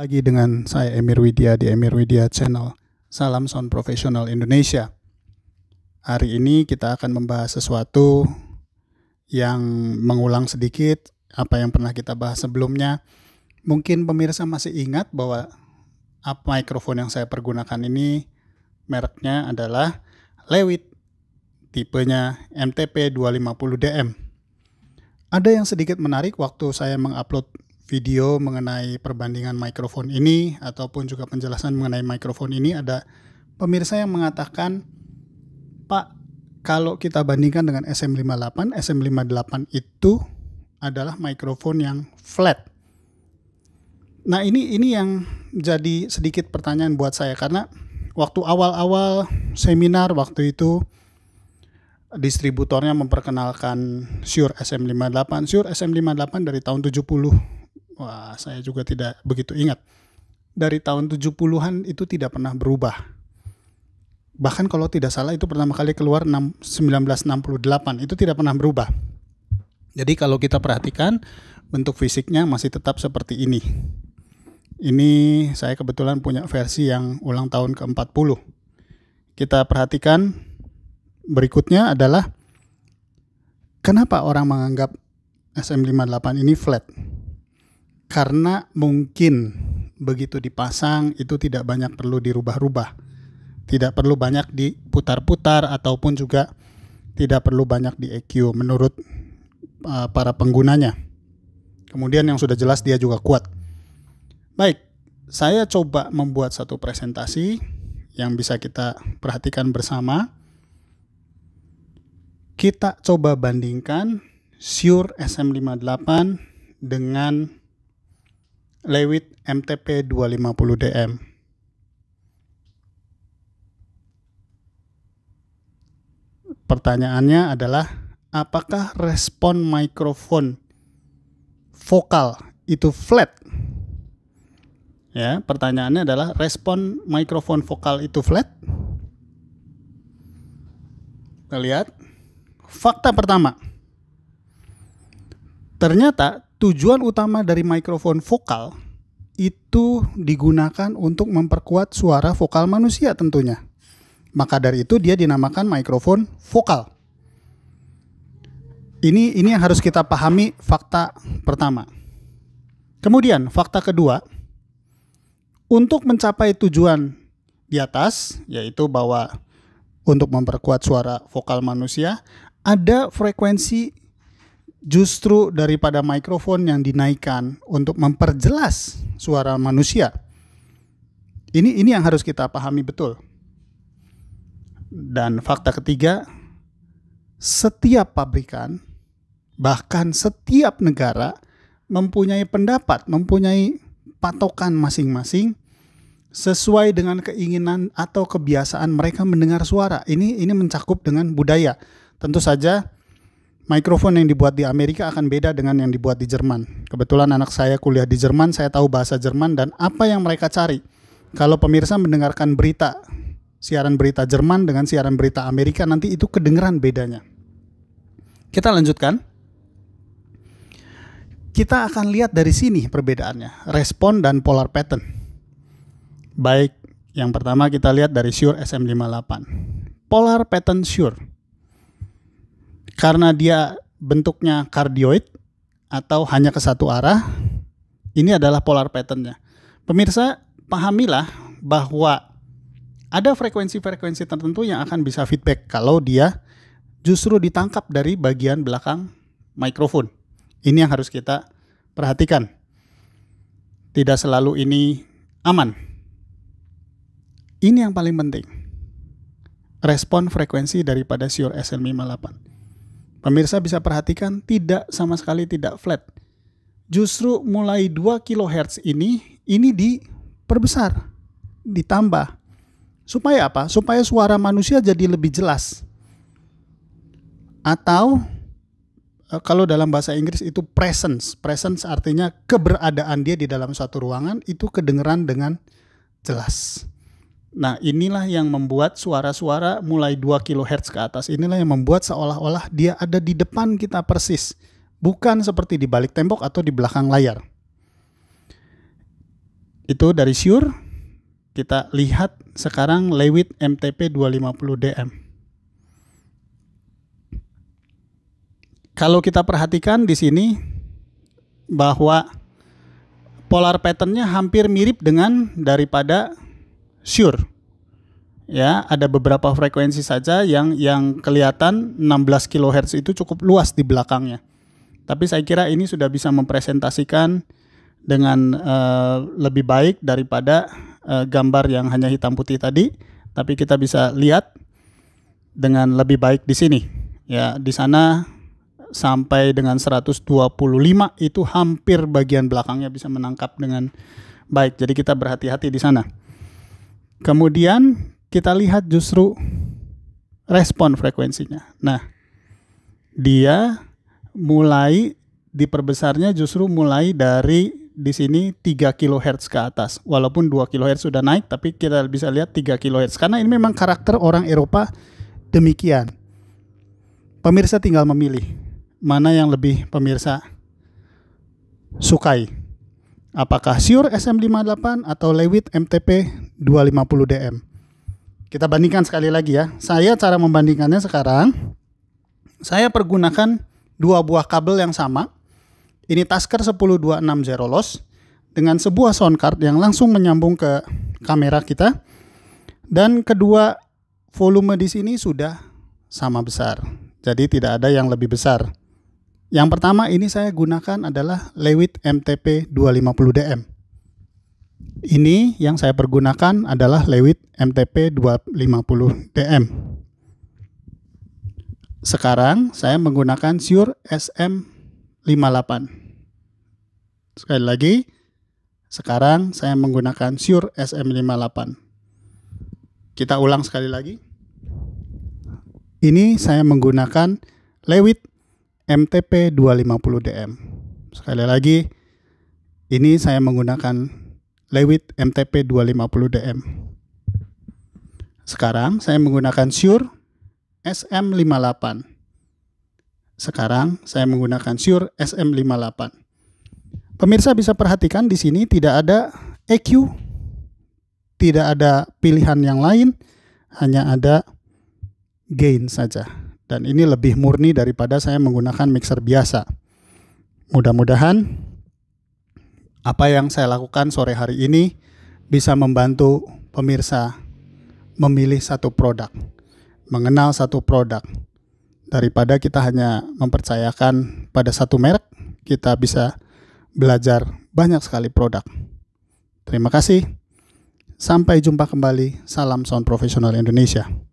lagi dengan saya Emir Widya di Emir Widya Channel. Salam Sound Profesional Indonesia. Hari ini kita akan membahas sesuatu yang mengulang sedikit apa yang pernah kita bahas sebelumnya. Mungkin pemirsa masih ingat bahwa apa mikrofon yang saya pergunakan ini mereknya adalah Lewit. Tipenya MTP 250DM. Ada yang sedikit menarik waktu saya mengupload video mengenai perbandingan mikrofon ini ataupun juga penjelasan mengenai mikrofon ini ada pemirsa yang mengatakan Pak kalau kita bandingkan dengan SM58 SM58 itu adalah mikrofon yang flat nah ini ini yang jadi sedikit pertanyaan buat saya karena waktu awal-awal seminar waktu itu distributornya memperkenalkan Shure SM58 Shure SM58 dari tahun 70 Wah, saya juga tidak begitu ingat. Dari tahun 70-an itu tidak pernah berubah. Bahkan kalau tidak salah itu pertama kali keluar 1968, itu tidak pernah berubah. Jadi kalau kita perhatikan bentuk fisiknya masih tetap seperti ini. Ini saya kebetulan punya versi yang ulang tahun ke-40. Kita perhatikan berikutnya adalah kenapa orang menganggap SM58 ini flat? karena mungkin begitu dipasang itu tidak banyak perlu dirubah-rubah. Tidak perlu banyak diputar-putar ataupun juga tidak perlu banyak di EQ menurut uh, para penggunanya. Kemudian yang sudah jelas dia juga kuat. Baik, saya coba membuat satu presentasi yang bisa kita perhatikan bersama. Kita coba bandingkan Shure SM58 dengan Lewit MTP 250DM. Pertanyaannya adalah apakah respon mikrofon vokal itu flat? Ya, pertanyaannya adalah respon mikrofon vokal itu flat? Kita lihat. Fakta pertama. Ternyata tujuan utama dari mikrofon vokal itu digunakan untuk memperkuat suara vokal manusia tentunya. Maka dari itu dia dinamakan mikrofon vokal. Ini ini yang harus kita pahami fakta pertama. Kemudian fakta kedua, untuk mencapai tujuan di atas yaitu bahwa untuk memperkuat suara vokal manusia ada frekuensi justru daripada mikrofon yang dinaikkan untuk memperjelas suara manusia. Ini ini yang harus kita pahami betul. Dan fakta ketiga, setiap pabrikan bahkan setiap negara mempunyai pendapat, mempunyai patokan masing-masing sesuai dengan keinginan atau kebiasaan mereka mendengar suara. Ini ini mencakup dengan budaya. Tentu saja mikrofon yang dibuat di Amerika akan beda dengan yang dibuat di Jerman. Kebetulan anak saya kuliah di Jerman, saya tahu bahasa Jerman dan apa yang mereka cari. Kalau pemirsa mendengarkan berita, siaran berita Jerman dengan siaran berita Amerika nanti itu kedengeran bedanya. Kita lanjutkan. Kita akan lihat dari sini perbedaannya, respon dan polar pattern. Baik, yang pertama kita lihat dari Shure SM58. Polar pattern Shure karena dia bentuknya kardioid atau hanya ke satu arah, ini adalah polar patternnya. Pemirsa, pahamilah bahwa ada frekuensi-frekuensi tertentu yang akan bisa feedback kalau dia justru ditangkap dari bagian belakang mikrofon. Ini yang harus kita perhatikan. Tidak selalu ini aman. Ini yang paling penting. Respon frekuensi daripada Shure SL58. Pemirsa bisa perhatikan tidak sama sekali tidak flat. Justru mulai 2 kHz ini ini diperbesar, ditambah. Supaya apa? Supaya suara manusia jadi lebih jelas. Atau e, kalau dalam bahasa Inggris itu presence. Presence artinya keberadaan dia di dalam suatu ruangan itu kedengeran dengan jelas. Nah, inilah yang membuat suara-suara mulai 2 kHz ke atas. Inilah yang membuat seolah-olah dia ada di depan kita persis, bukan seperti di balik tembok atau di belakang layar. Itu dari Shure. Kita lihat sekarang lewit MTP 250DM. Kalau kita perhatikan di sini bahwa polar patternnya hampir mirip dengan daripada sure ya ada beberapa frekuensi saja yang yang kelihatan 16 kHz itu cukup luas di belakangnya. Tapi saya kira ini sudah bisa mempresentasikan dengan uh, lebih baik daripada uh, gambar yang hanya hitam putih tadi, tapi kita bisa lihat dengan lebih baik di sini. Ya, di sana sampai dengan 125 itu hampir bagian belakangnya bisa menangkap dengan baik. Jadi kita berhati-hati di sana. Kemudian kita lihat justru respon frekuensinya. Nah, dia mulai diperbesarnya justru mulai dari di sini 3 kHz ke atas. Walaupun 2 kHz sudah naik tapi kita bisa lihat 3 kHz karena ini memang karakter orang Eropa demikian. Pemirsa tinggal memilih mana yang lebih pemirsa sukai. Apakah Sure SM58 atau lewit MTP 250 DM. Kita bandingkan sekali lagi ya. Saya cara membandingkannya sekarang saya pergunakan dua buah kabel yang sama. Ini Tasker 10260 loss dengan sebuah sound card yang langsung menyambung ke kamera kita. Dan kedua volume di sini sudah sama besar. Jadi tidak ada yang lebih besar. Yang pertama ini saya gunakan adalah Lewitt MTP 250DM. Ini yang saya pergunakan adalah Lewit MTP 250DM. Sekarang saya menggunakan Shure SM58. Sekali lagi, sekarang saya menggunakan Shure SM58. Kita ulang sekali lagi. Ini saya menggunakan Lewit MTP 250DM. Sekali lagi, ini saya menggunakan Lewit MTP 250DM. Sekarang saya menggunakan Shure SM58. Sekarang saya menggunakan Shure SM58. Pemirsa bisa perhatikan di sini tidak ada EQ, tidak ada pilihan yang lain, hanya ada gain saja. Dan ini lebih murni daripada saya menggunakan mixer biasa. Mudah-mudahan apa yang saya lakukan sore hari ini bisa membantu pemirsa memilih satu produk, mengenal satu produk. Daripada kita hanya mempercayakan pada satu merek, kita bisa belajar banyak sekali produk. Terima kasih. Sampai jumpa kembali. Salam Sound Profesional Indonesia.